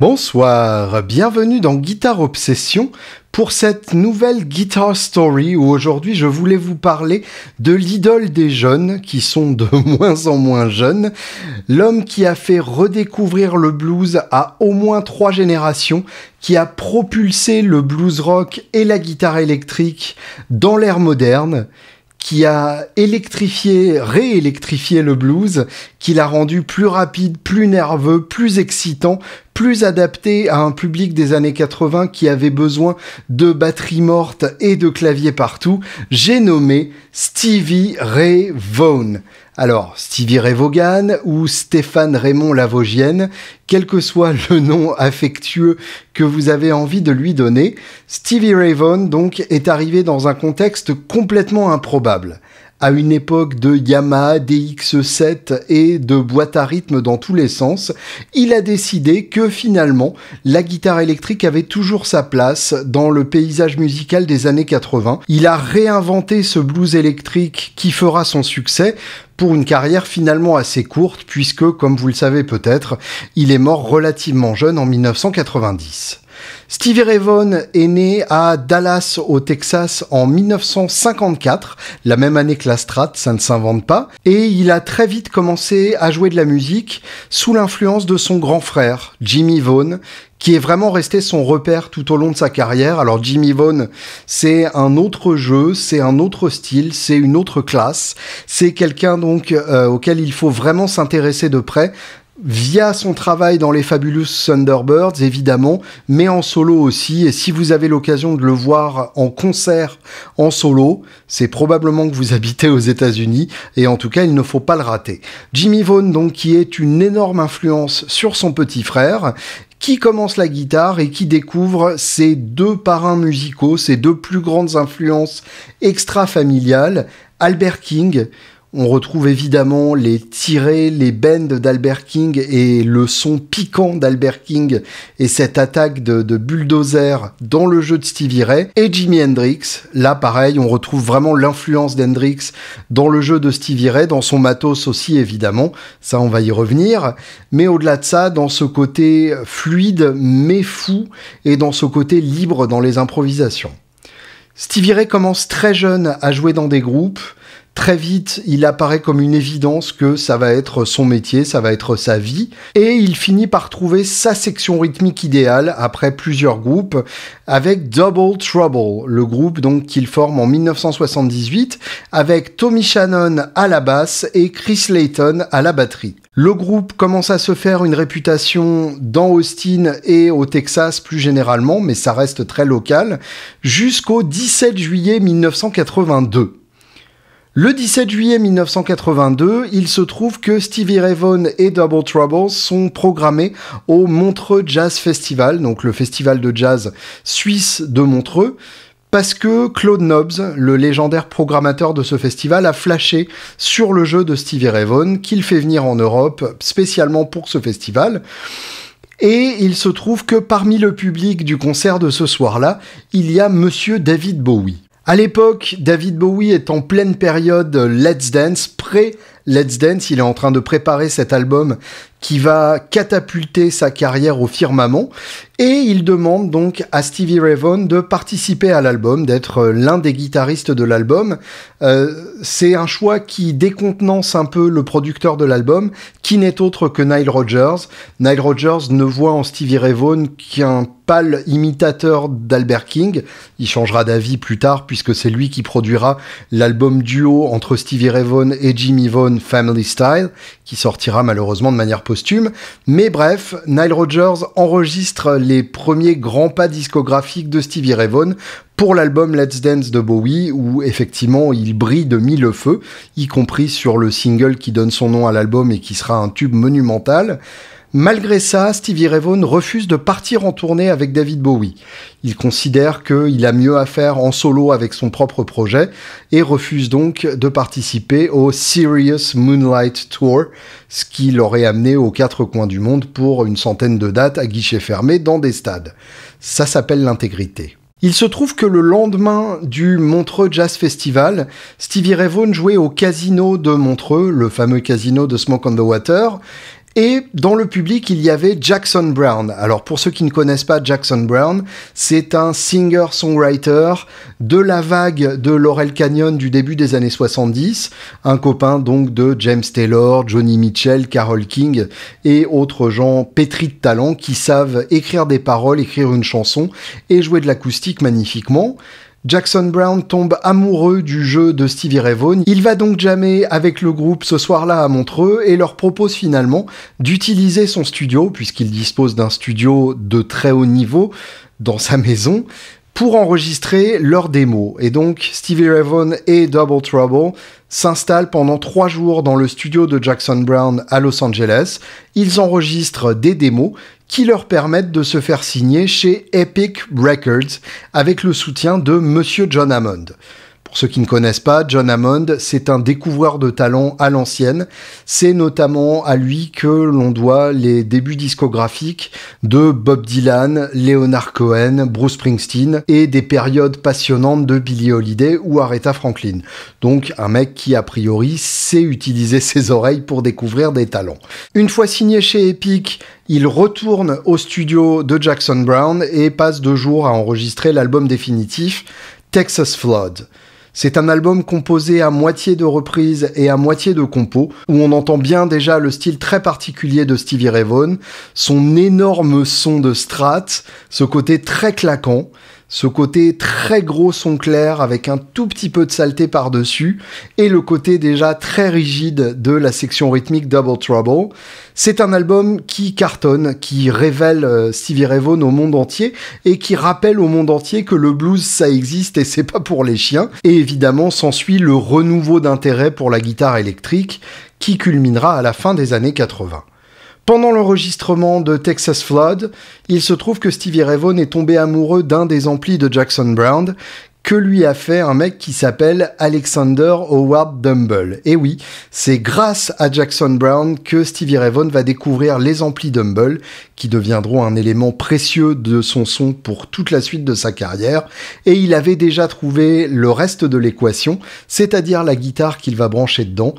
Bonsoir, bienvenue dans Guitare Obsession pour cette nouvelle Guitar Story où aujourd'hui je voulais vous parler de l'idole des jeunes qui sont de moins en moins jeunes, l'homme qui a fait redécouvrir le blues à au moins trois générations, qui a propulsé le blues rock et la guitare électrique dans l'ère moderne qui a électrifié, réélectrifié le blues, qui l'a rendu plus rapide, plus nerveux, plus excitant, plus adapté à un public des années 80 qui avait besoin de batteries mortes et de claviers partout, j'ai nommé Stevie Ray Vaughan. Alors, Stevie Ray Vaughan ou Stéphane Raymond Lavogienne, quel que soit le nom affectueux que vous avez envie de lui donner, Stevie Ray Vaughan donc est arrivé dans un contexte complètement improbable à une époque de Yamaha DX7 et de boîte à rythme dans tous les sens, il a décidé que finalement la guitare électrique avait toujours sa place dans le paysage musical des années 80. Il a réinventé ce blues électrique qui fera son succès pour une carrière finalement assez courte puisque, comme vous le savez peut-être, il est mort relativement jeune en 1990. Stevie Ray Vaughan est né à Dallas au Texas en 1954, la même année que la strat, ça ne s'invente pas, et il a très vite commencé à jouer de la musique sous l'influence de son grand frère, Jimmy Vaughan, qui est vraiment resté son repère tout au long de sa carrière. Alors Jimmy Vaughan c'est un autre jeu, c'est un autre style, c'est une autre classe. C'est quelqu'un donc euh, auquel il faut vraiment s'intéresser de près via son travail dans les Fabulous Thunderbirds, évidemment, mais en solo aussi. Et si vous avez l'occasion de le voir en concert en solo, c'est probablement que vous habitez aux États-Unis, et en tout cas, il ne faut pas le rater. Jimmy Vaughan, donc, qui est une énorme influence sur son petit frère, qui commence la guitare et qui découvre ses deux parrains musicaux, ses deux plus grandes influences extra-familiales, Albert King, on retrouve évidemment les tirés, les bends d'Albert King et le son piquant d'Albert King et cette attaque de, bulldozer dans le jeu de Stevie Ray. Et Jimi Hendrix, là pareil, on retrouve vraiment l'influence d'Hendrix dans le jeu de Stevie Ray, dans son matos aussi évidemment, ça on va y revenir. Mais au-delà de ça, dans ce côté fluide mais fou et dans ce côté libre dans les improvisations. Stevie Ray commence très jeune à jouer dans des groupes. Très vite, il apparaît comme une évidence que ça va être son métier, ça va être sa vie, et il finit par trouver sa section rythmique idéale après plusieurs groupes, avec Double Trouble, le groupe donc qu'il forme en 1978, avec Tommy Shannon à la basse et Chris Layton à la batterie. Le groupe commence à se faire une réputation dans Austin et au Texas plus généralement, mais ça reste très local, jusqu'au 17 juillet 1982. Le 17 juillet 1982, il se trouve que Stevie Ray Vaughan et Double Trouble sont programmés au Montreux Jazz Festival, donc le festival de jazz suisse de Montreux. Parce que Claude Nobbs, le légendaire programmateur de ce festival, a flashé sur le jeu de Stevie Ray Vaughan qu'il fait venir en Europe spécialement pour ce festival. Et il se trouve que parmi le public du concert de ce soir-là, il y a Monsieur David Bowie. À l'époque, David Bowie est en pleine période Let's Dance, pré-Let's Dance. Il est en train de préparer cet album qui va catapulter sa carrière au firmament. Et il demande donc à Stevie Ray Vaughan de participer à l'album, d'être euh, l'un des guitaristes de l'album. Euh, c'est un choix qui décontenance un peu le producteur de l'album, qui n'est autre que Nile Rodgers. Nile Rodgers ne voit en Stevie Ray Vaughan qu'un pâle imitateur d'Albert King. Il changera d'avis plus tard puisque c'est lui qui produira l'album duo entre Stevie Ray Vaughan et Jimmy Vaughan, Family Style, qui sortira malheureusement de manière mais bref, Nile Rodgers enregistre les premiers grands pas discographiques de Stevie Ray Vaughan pour l'album Let's Dance de Bowie, où effectivement il brille de mille feux, y compris sur le single qui donne son nom à l'album et qui sera un tube monumental. Malgré ça, Stevie Ray Vaughan refuse de partir en tournée avec David Bowie. Il considère qu'il a mieux à faire en solo avec son propre projet et refuse donc de participer au Serious Moonlight Tour, ce qui l'aurait amené aux quatre coins du monde pour une centaine de dates à guichets fermés dans des stades. Ça s'appelle l'intégrité. Il se trouve que le lendemain du Montreux Jazz Festival, Stevie Ray Vaughan jouait au casino de Montreux, le fameux casino de Smoke on the Water, et dans le public, il y avait Jackson Brown. Alors pour ceux qui ne connaissent pas Jackson Brown, c'est un singer-songwriter de la vague de Laurel Canyon du début des années 70, un copain donc de James Taylor, Johnny Mitchell, Carole King et autres gens pétris de talent qui savent écrire des paroles, écrire une chanson et jouer de l'acoustique magnifiquement. Jackson Brown tombe amoureux du jeu de Stevie Ray Vaughan. Il va donc jamais avec le groupe ce soir-là à Montreux et leur propose finalement d'utiliser son studio, puisqu'il dispose d'un studio de très haut niveau dans sa maison, pour enregistrer leurs démos. Et donc Stevie Ray Vaughan et Double Trouble s'installent pendant trois jours dans le studio de Jackson Brown à Los Angeles. Ils enregistrent des démos qui leur permettent de se faire signer chez Epic Records avec le soutien de Monsieur John Hammond. Pour ceux qui ne connaissent pas, John Hammond, c'est un découvreur de talents à l'ancienne. C'est notamment à lui que l'on doit les débuts discographiques de Bob Dylan, Leonard Cohen, Bruce Springsteen et des périodes passionnantes de Billie Holiday ou Aretha Franklin. Donc un mec qui a priori sait utiliser ses oreilles pour découvrir des talents. Une fois signé chez Epic, il retourne au studio de Jackson Brown et passe deux jours à enregistrer l'album définitif Texas Flood. C'est un album composé à moitié de reprises et à moitié de compos, où on entend bien déjà le style très particulier de Stevie Ray Vaughan, son énorme son de strat, ce côté très claquant, ce côté très gros son clair avec un tout petit peu de saleté par-dessus et le côté déjà très rigide de la section rythmique Double Trouble. C'est un album qui cartonne, qui révèle euh, Stevie Ray Vaughan au monde entier et qui rappelle au monde entier que le blues ça existe et c'est pas pour les chiens. Et évidemment s'ensuit le renouveau d'intérêt pour la guitare électrique qui culminera à la fin des années 80. Pendant l'enregistrement de Texas Flood, il se trouve que Stevie Ray Vaughan est tombé amoureux d'un des amplis de Jackson Brown, que lui a fait un mec qui s'appelle Alexander Howard Dumble. Et oui, c'est grâce à Jackson Brown que Stevie Ray va découvrir les amplis Dumble, qui deviendront un élément précieux de son son pour toute la suite de sa carrière. Et il avait déjà trouvé le reste de l'équation, c'est-à-dire la guitare qu'il va brancher dedans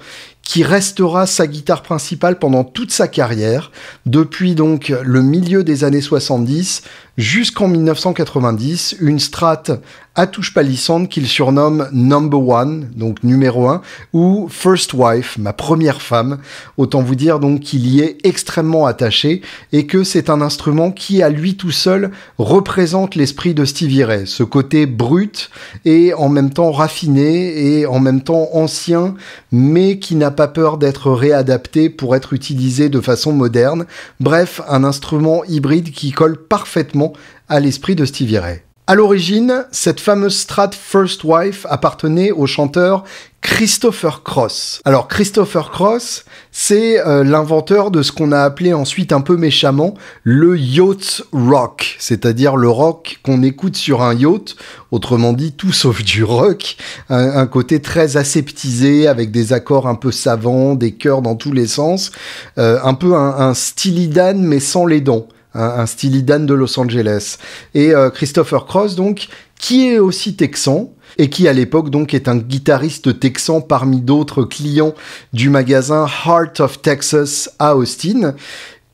qui restera sa guitare principale pendant toute sa carrière, depuis donc le milieu des années 70 jusqu'en 1990, une strate à touche palissante qu'il surnomme Number One, donc numéro un ou First Wife, ma première femme. Autant vous dire donc qu'il y est extrêmement attaché et que c'est un instrument qui, à lui tout seul, représente l'esprit de Stevie Ray, ce côté brut et en même temps raffiné et en même temps ancien, mais qui n'a pas peur d'être réadapté pour être utilisé de façon moderne. Bref, un instrument hybride qui colle parfaitement à l'esprit de Stevie Ray. À l'origine, cette fameuse strat First Wife appartenait au chanteur Christopher Cross. Alors Christopher Cross, c'est euh, l'inventeur de ce qu'on a appelé ensuite un peu méchamment le yacht rock, c'est-à-dire le rock qu'on écoute sur un yacht, autrement dit tout sauf du rock, un, côté très aseptisé avec des accords un peu savants, des chœurs dans tous les sens, euh, un peu un, un mais sans les dents un, un de Los Angeles. Et euh, Christopher Cross, donc, qui est aussi texan et qui à l'époque donc est un guitariste texan parmi d'autres clients du magasin Heart of Texas à Austin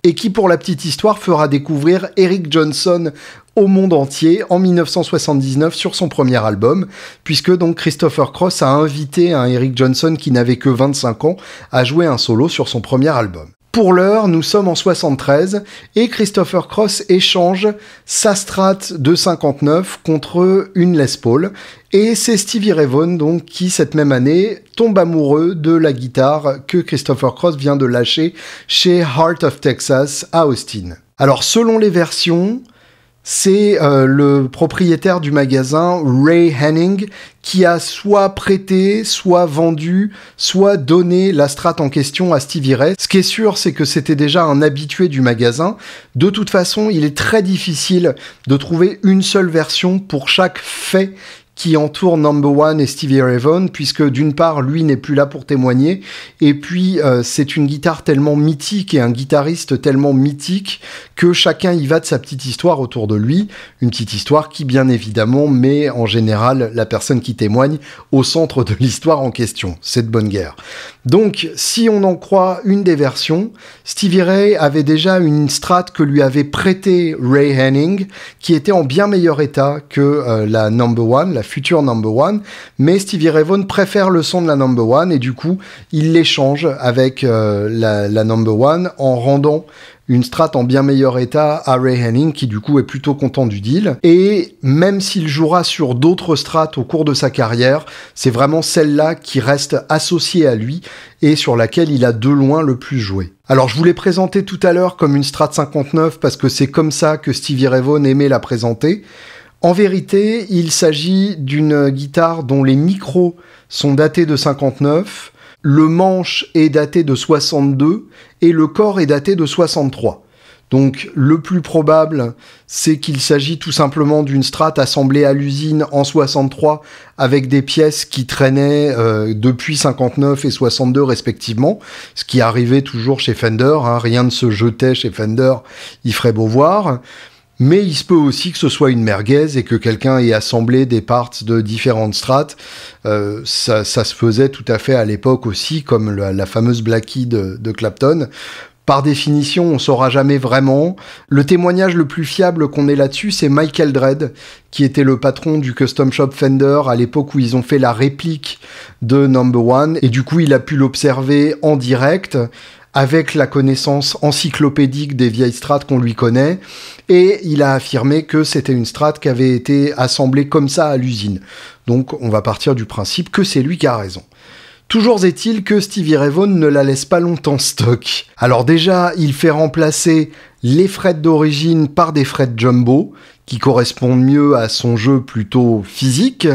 et qui pour la petite histoire fera découvrir Eric Johnson au monde entier en 1979 sur son premier album, puisque donc Christopher Cross a invité un Eric Johnson qui n'avait que 25 ans à jouer un solo sur son premier album. Pour l'heure, nous sommes en 73 et Christopher Cross échange sa Strat de 59 contre une Les Paul. Et c'est Stevie Ray Vaughan donc qui cette même année tombe amoureux de la guitare que Christopher Cross vient de lâcher chez Heart of Texas à Austin. Alors selon les versions, c'est euh, le propriétaire du magasin, Ray Henning, qui a soit prêté, soit vendu, soit donné la strat en question à Stevie Ray. Ce qui est sûr, c'est que c'était déjà un habitué du magasin. De toute façon, il est très difficile de trouver une seule version pour chaque fait qui entoure Number One et Stevie Ray Vaughan, puisque d'une part, lui n'est plus là pour témoigner, et puis euh, c'est une guitare tellement mythique et un guitariste tellement mythique que chacun y va de sa petite histoire autour de lui, une petite histoire qui bien évidemment met en général la personne qui témoigne au centre de l'histoire en question. C'est bonne guerre. Donc, si on en croit une des versions, Stevie Ray avait déjà une strat que lui avait prêtée Ray Henning, qui était en bien meilleur état que euh, la Number One, la future number one, mais Stevie Ray Vaughan préfère le son de la number one et du coup, il l'échange avec euh, la, number one en rendant une strat en bien meilleur état à Ray Henning qui du coup est plutôt content du deal et même s'il jouera sur d'autres strats au cours de sa carrière, c'est vraiment celle-là qui reste associée à lui et sur laquelle il a de loin le plus joué. Alors je vous l'ai présenté tout à l'heure comme une strat 59 parce que c'est comme ça que Stevie Ray Vaughan aimait la présenter. En vérité, il s'agit d'une guitare dont les micros sont datés de 59, le manche est daté de 62 et le corps est daté de 63. Donc le plus probable, c'est qu'il s'agit tout simplement d'une strat assemblée à l'usine en 63 avec des pièces qui traînaient euh, depuis 59 et 62 respectivement, ce qui arrivait toujours chez Fender, hein. rien ne se jetait chez Fender, il ferait beau voir mais il se peut aussi que ce soit une merguez et que quelqu'un ait assemblé des parts de différentes strates. Euh, ça, se faisait tout à fait à l'époque aussi, comme la, fameuse Blackie de, de Clapton par définition, on saura jamais vraiment. Le témoignage le plus fiable qu'on ait là-dessus, c'est Michael Dredd, qui était le patron du custom shop Fender à l'époque où ils ont fait la réplique de Number One, et du coup, il a pu l'observer en direct avec la connaissance encyclopédique des vieilles strates qu'on lui connaît, et il a affirmé que c'était une strate qui avait été assemblée comme ça à l'usine. Donc on va partir du principe que c'est lui qui a raison. Toujours est-il que Stevie Ray Vaughan ne la laisse pas longtemps stock. Alors déjà, il fait remplacer les frets d'origine par des frets jumbo, qui correspondent mieux à son jeu plutôt physique,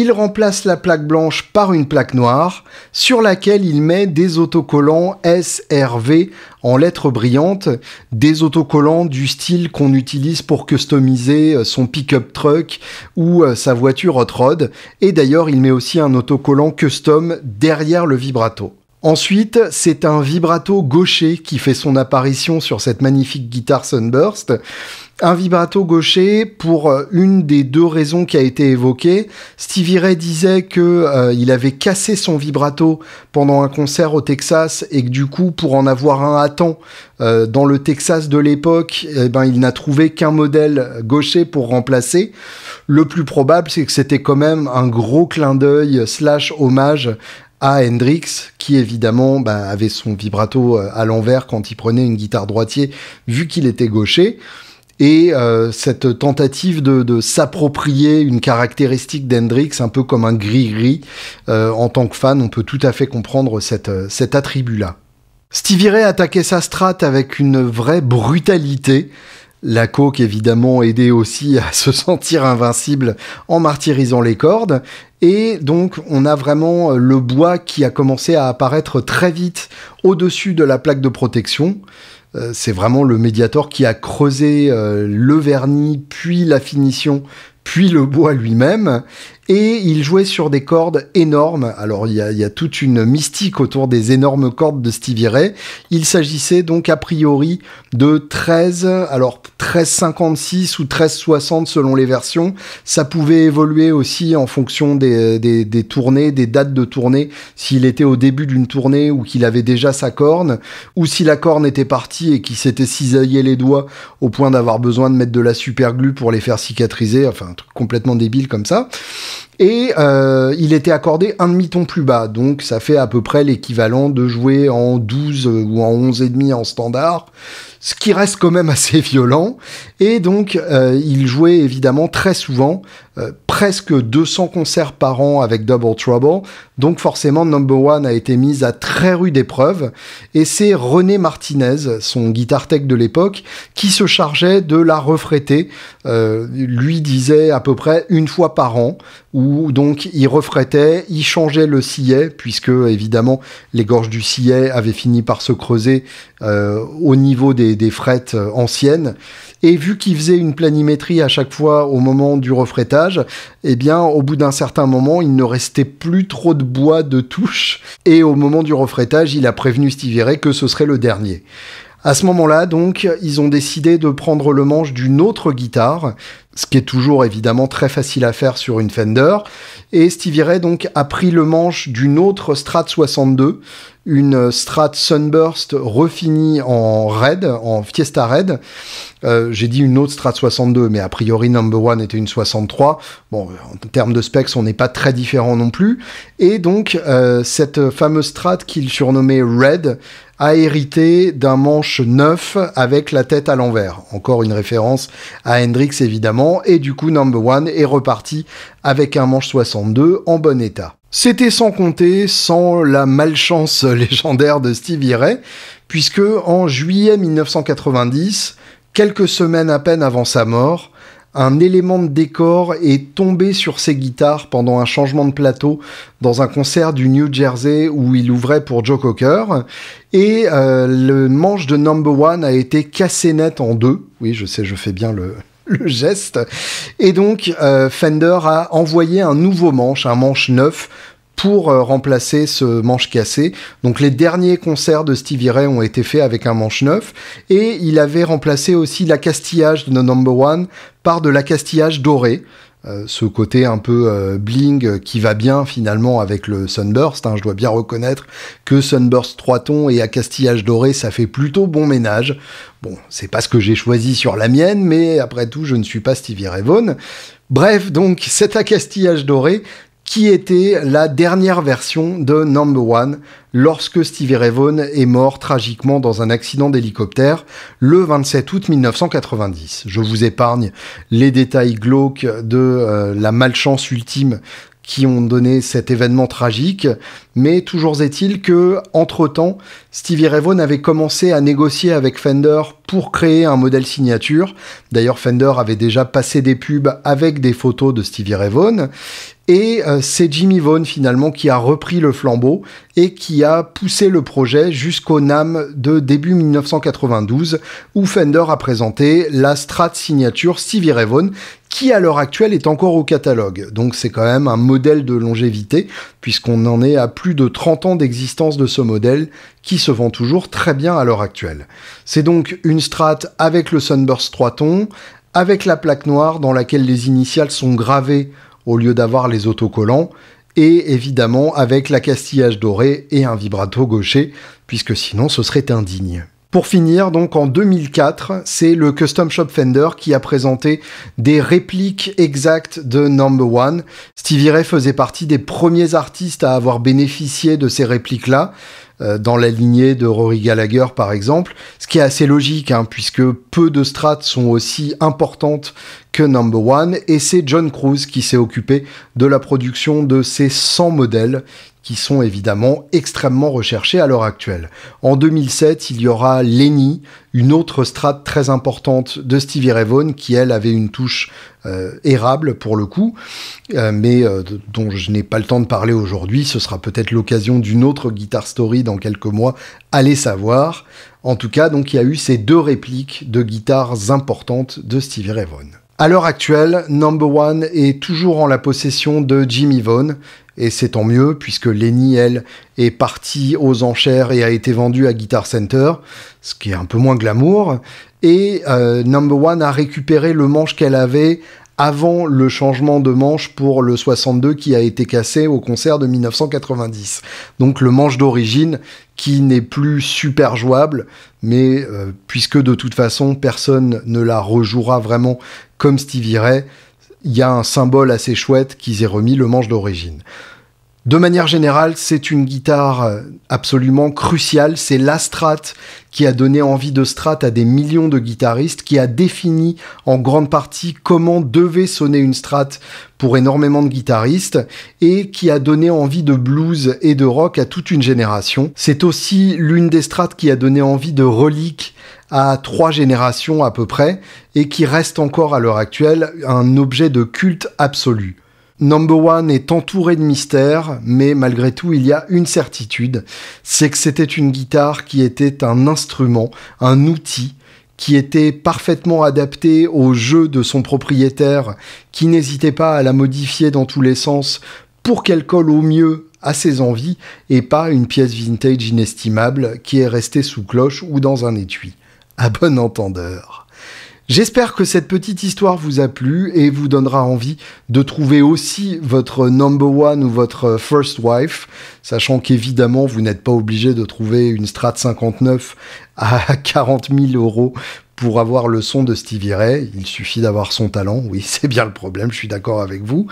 il remplace la plaque blanche par une plaque noire sur laquelle il met des autocollants SRV en lettres brillantes, des autocollants du style qu'on utilise pour customiser euh, son pick-up truck ou euh, sa voiture hot-rod, et d'ailleurs il met aussi un autocollant custom derrière le vibrato. Ensuite, c'est un vibrato gaucher qui fait son apparition sur cette magnifique guitare Sunburst un vibrato gaucher pour euh, une des deux raisons qui a été évoquée. Stevie Ray disait que euh, il avait cassé son vibrato pendant un concert au Texas et que du coup, pour en avoir un à temps euh, dans le Texas de l'époque, eh ben, il n'a trouvé qu'un modèle gaucher pour remplacer. Le plus probable, c'est que c'était quand même un gros clin d'œil slash hommage à Hendrix, qui évidemment bah, avait son vibrato à l'envers quand il prenait une guitare droitier, vu qu'il était gaucher et euh, cette tentative de, s'approprier une caractéristique d'Hendrix, un peu comme un gris-gris, euh, en tant que fan, on peut tout à fait comprendre cet euh, attribut-là. Stevie Ray attaquait sa strat avec une vraie brutalité. La coke, évidemment, aidait aussi à se sentir invincible en martyrisant les cordes. Et donc, on a vraiment le bois qui a commencé à apparaître très vite au-dessus de la plaque de protection. Euh, c'est vraiment le médiator qui a creusé euh, le vernis, puis la finition, puis le bois lui-même, et il jouait sur des cordes énormes. Alors il y, a, il y a toute une mystique autour des énormes cordes de Stevie Ray. Il s'agissait donc a priori de 13, alors 13,56 ou 13,60 selon les versions. Ça pouvait évoluer aussi en fonction des, des tournées, des dates de tournée, s'il était au début d'une tournée ou qu'il avait déjà sa corne, ou si la corne était partie et qu'il s'était cisaillé les doigts au point d'avoir besoin de mettre de la superglue pour les faire cicatriser, enfin un truc complètement débile comme ça. Et euh, il était accordé un demi-ton plus bas, donc ça fait à peu près l'équivalent de jouer en 12 euh, ou en demi en standard, ce qui reste quand même assez violent. Et donc euh, il jouait évidemment très souvent, euh, presque 200 concerts par an avec Double Trouble, donc forcément Number One a été mise à très rude épreuve, et c'est René Martinez, son guitar tech de l'époque, qui se chargeait de la refréter, euh, lui disait à peu près une fois par an, où donc il refrétait, il changeait le sillet, puisque évidemment les gorges du sillet avaient fini par se creuser euh, au niveau des, frettes euh, anciennes. Et vu qu'il faisait une planimétrie à chaque fois au moment du refrettage eh bien, au bout d'un certain moment, il ne restait plus trop de bois de touche. Et au moment du refrettage il a prévenu Stiveret que ce serait le dernier. À ce moment-là, donc, ils ont décidé de prendre le manche d'une autre guitare, ce qui est toujours évidemment très facile à faire sur une Fender. Et Stevie Ray donc a pris le manche d'une autre Strat 62, une Strat Sunburst refinie en Red, en Fiesta Red. Euh, j'ai dit une autre Strat 62, mais a priori Number One était une 63. Bon, euh, en termes de specs, on n'est pas très différent non plus. Et donc euh, cette fameuse Strat qu'il surnommait Red a hérité d'un manche neuf avec la tête à l'envers. Encore une référence à Hendrix évidemment. Et du coup, Number One est reparti avec un manche 62 en bon état. C'était sans compter, sans la malchance légendaire de Stevie Ray, puisque en juillet 1990, quelques semaines à peine avant sa mort, un élément de décor est tombé sur ses guitares pendant un changement de plateau dans un concert du New Jersey où il ouvrait pour Joe Cocker. Et euh, le manche de Number One a été cassé net en deux. Oui, je sais, je fais bien le, geste. Et donc, euh, Fender a envoyé un nouveau manche, un manche neuf, pour euh, remplacer ce manche cassé. Donc les derniers concerts de Stevie Ray ont été faits avec un manche neuf et il avait remplacé aussi l'accastillage de No Number One par de l'accastillage doré. Euh, ce côté un peu euh, bling qui va bien finalement avec le Sunburst. Hein. je dois bien reconnaître que Sunburst 3 tons et à doré, ça fait plutôt bon ménage. Bon, c'est pas ce que j'ai choisi sur la mienne, mais après tout, je ne suis pas Stevie Ray Vaughan. Bref, donc cet accastillage doré, qui était la dernière version de Number One lorsque Stevie Ray est mort tragiquement dans un accident d'hélicoptère le 27 août 1990. Je vous épargne les détails glauques de euh, la malchance ultime qui ont donné cet événement tragique. Mais toujours est-il que, entre-temps, Stevie Ray Vaughan avait commencé à négocier avec Fender pour créer un modèle signature. D'ailleurs, Fender avait déjà passé des pubs avec des photos de Stevie Ray Vaughan. Et euh, c'est Jimmy Vaughan finalement qui a repris le flambeau et qui a poussé le projet jusqu'au NAM de début 1992 où Fender a présenté la Strat Signature Stevie Ray Vaughan qui à l'heure actuelle est encore au catalogue. Donc c'est quand même un modèle de longévité, puisqu'on en est à plus de 30 ans d'existence de ce modèle, qui se vend toujours très bien à l'heure actuelle. C'est donc une strat avec le Sunburst 3 tons, avec la plaque noire dans laquelle les initiales sont gravées au lieu d'avoir les autocollants, et évidemment avec la castillage doré et un vibrato gaucher, puisque sinon ce serait indigne. Pour finir, donc en 2004, c'est le Custom Shop Fender qui a présenté des répliques exactes de Number One. Stevie Ray faisait partie des premiers artistes à avoir bénéficié de ces répliques-là, euh, dans la lignée de Rory Gallagher par exemple, ce qui est assez logique, hein, puisque peu de strates sont aussi importantes number one, et c'est John Cruise qui s'est occupé de la production de ces 100 modèles qui sont évidemment extrêmement recherchés à l'heure actuelle. En 2007, il y aura Lenny, une autre strate très importante de Stevie Ray Vaughan qui elle avait une touche euh, érable pour le coup, euh, mais euh, dont je n'ai pas le temps de parler aujourd'hui. Ce sera peut-être l'occasion d'une autre Guitar Story dans quelques mois. Allez savoir. En tout cas, donc il y a eu ces deux répliques de guitares importantes de Stevie Ray Vaughan. À l'heure actuelle, Number One est toujours en la possession de Jimmy Vaughn, et c'est tant mieux puisque Lenny, elle, est partie aux enchères et a été vendue à Guitar Center, ce qui est un peu moins glamour, et euh, Number One a récupéré le manche qu'elle avait avant le changement de manche pour le 62 qui a été cassé au concert de 1990. Donc le manche d'origine qui n'est plus super jouable, mais euh, puisque de toute façon personne ne la rejouera vraiment comme Stevie Ray, il y a un symbole assez chouette qu'ils aient remis le manche d'origine. De manière générale, c'est une guitare euh, absolument cruciale. C'est la strat qui a donné envie de strat à des millions de guitaristes, qui a défini en grande partie comment devait sonner une strat pour énormément de guitaristes et qui a donné envie de blues et de rock à toute une génération. C'est aussi l'une des strates qui a donné envie de reliques à trois générations à peu près et qui reste encore à l'heure actuelle un objet de culte absolu. Number One est entouré de mystères, mais malgré tout, il y a une certitude, c'est que c'était une guitare qui était un instrument, un outil qui était parfaitement adapté au jeu de son propriétaire, qui n'hésitait pas à la modifier dans tous les sens pour qu'elle colle au mieux à ses envies et pas une pièce vintage inestimable qui est restée sous cloche ou dans un étui. À bon entendeur. J'espère que cette petite histoire vous a plu et vous donnera envie de trouver aussi votre number one ou votre euh, first wife, sachant qu'évidemment vous n'êtes pas obligé de trouver une strat 59 à 40 000 euros pour avoir le son de Stevie Ray, il suffit d'avoir son talent. Oui, c'est bien le problème, je suis d'accord avec vous.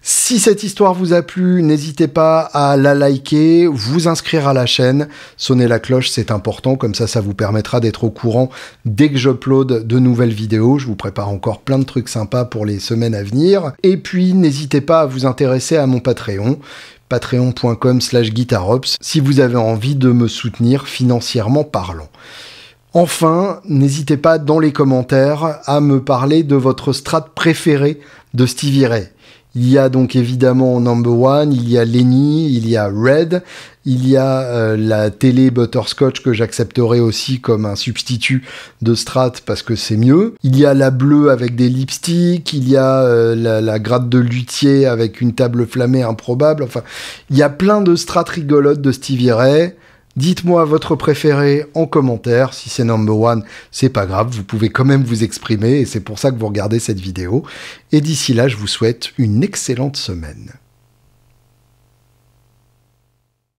Si cette histoire vous a plu, n'hésitez pas à la liker, vous inscrire à la chaîne, sonner la cloche, c'est important, comme ça ça vous permettra d'être au courant dès que j'upload de nouvelles vidéos. Je vous prépare encore plein de trucs sympas pour les semaines à venir. Et puis n'hésitez pas à vous intéresser à mon Patreon patreon.com slash guitarops si vous avez envie de me soutenir financièrement parlant. Enfin, n'hésitez pas dans les commentaires à me parler de votre strat préféré de Stevie Ray. Il y a donc évidemment Number One, il y a Lenny, il y a Red, il y a euh, la télé Butterscotch que j'accepterai aussi comme un substitut de Strat parce que c'est mieux. Il y a la bleue avec des lipsticks, il y a euh, la, la, gratte de luthier avec une table flammée improbable. Enfin, il y a plein de Strats rigolotes de Stevie Ray. Dites-moi votre préféré en commentaire. Si c'est number one, c'est pas grave. Vous pouvez quand même vous exprimer et c'est pour ça que vous regardez cette vidéo. Et d'ici là, je vous souhaite une excellente semaine.